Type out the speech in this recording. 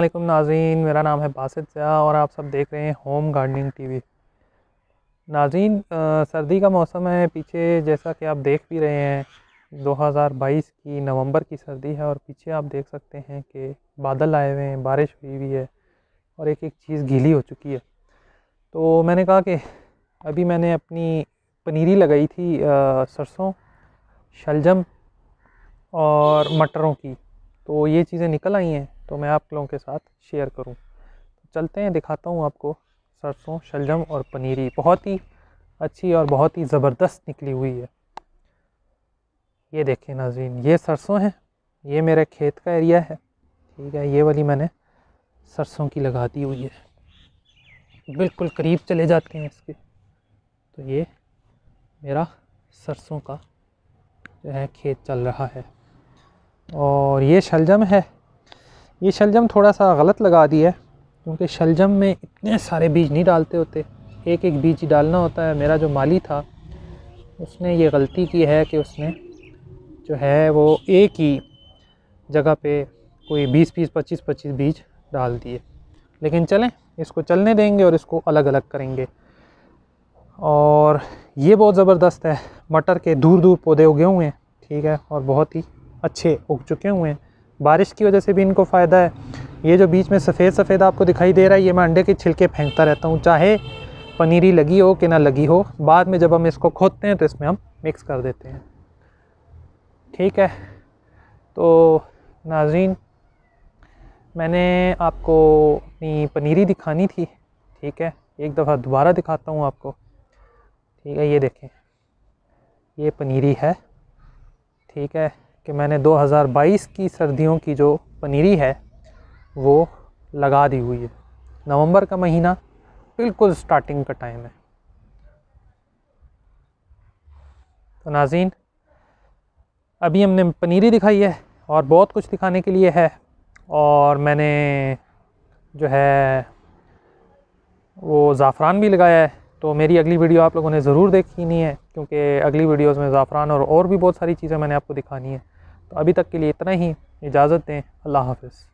अल्लाम नाजीन मेरा नाम है बासित ज़िया और आप सब देख रहे हैं होम गार्डनिंग टीवी नाजीन सर्दी का मौसम है पीछे जैसा कि आप देख भी रहे हैं 2022 की नवंबर की सर्दी है और पीछे आप देख सकते हैं कि बादल आए हुए हैं बारिश हुई हुई है और एक एक चीज़ गीली हो चुकी है तो मैंने कहा कि अभी मैंने अपनी पनीरी लगाई थी सरसों शलजम और मटरों की तो ये चीज़ें निकल आई हैं तो मैं आप लोगों के साथ शेयर करूँ तो चलते हैं दिखाता हूँ आपको सरसों शलजम और पनीरी बहुत ही अच्छी और बहुत ही ज़बरदस्त निकली हुई है ये देखें नाजीन ये सरसों हैं ये मेरे खेत का एरिया है ठीक है ये वाली मैंने सरसों की लगा दी हुई है बिल्कुल करीब चले जाते हैं इसके तो ये मेरा सरसों का जो है खेत चल रहा है और ये शलजम है ये शलजम थोड़ा सा गलत लगा दिया है क्योंकि शलजम में इतने सारे बीज नहीं डालते होते एक एक बीज डालना होता है मेरा जो माली था उसने ये गलती की है कि उसने जो है वो एक ही जगह पे कोई 20 बीस 25 25 बीज डाल दिए लेकिन चलें इसको चलने देंगे और इसको अलग अलग करेंगे और ये बहुत ज़बरदस्त है मटर के दूर दूर पौधे उगे हुए हैं ठीक है और बहुत ही अच्छे उग चुके हुए हैं बारिश की वजह से भी इनको फ़ायदा है ये जो बीच में सफ़ेद सफ़ेद आपको दिखाई दे रहा है ये मैं अंडे के छिलके फेंकता रहता हूँ चाहे पनीरी लगी हो कि ना लगी हो बाद में जब हम इसको खोदते हैं तो इसमें हम मिक्स कर देते हैं ठीक है तो नाजीन मैंने आपको अपनी पनीरी दिखानी थी ठीक है एक दफ़ा दोबारा दिखाता हूँ आपको ठीक है ये देखें ये पनीरी है ठीक है कि मैंने 2022 की सर्दियों की जो पनीरी है वो लगा दी हुई है नवंबर का महीना बिल्कुल स्टार्टिंग का टाइम है तो नाजीन अभी हमने पनीरी दिखाई है और बहुत कुछ दिखाने के लिए है और मैंने जो है वो ज़ाफ़रान भी लगाया है तो मेरी अगली वीडियो आप लोगों ने ज़रूर देखनी है क्योंकि अगली वीडियोस में ज़ाफ़रान और और भी बहुत सारी चीज़ें मैंने आपको दिखानी है तो अभी तक के लिए इतना ही इजाज़त दें अल्लाह हाफिज़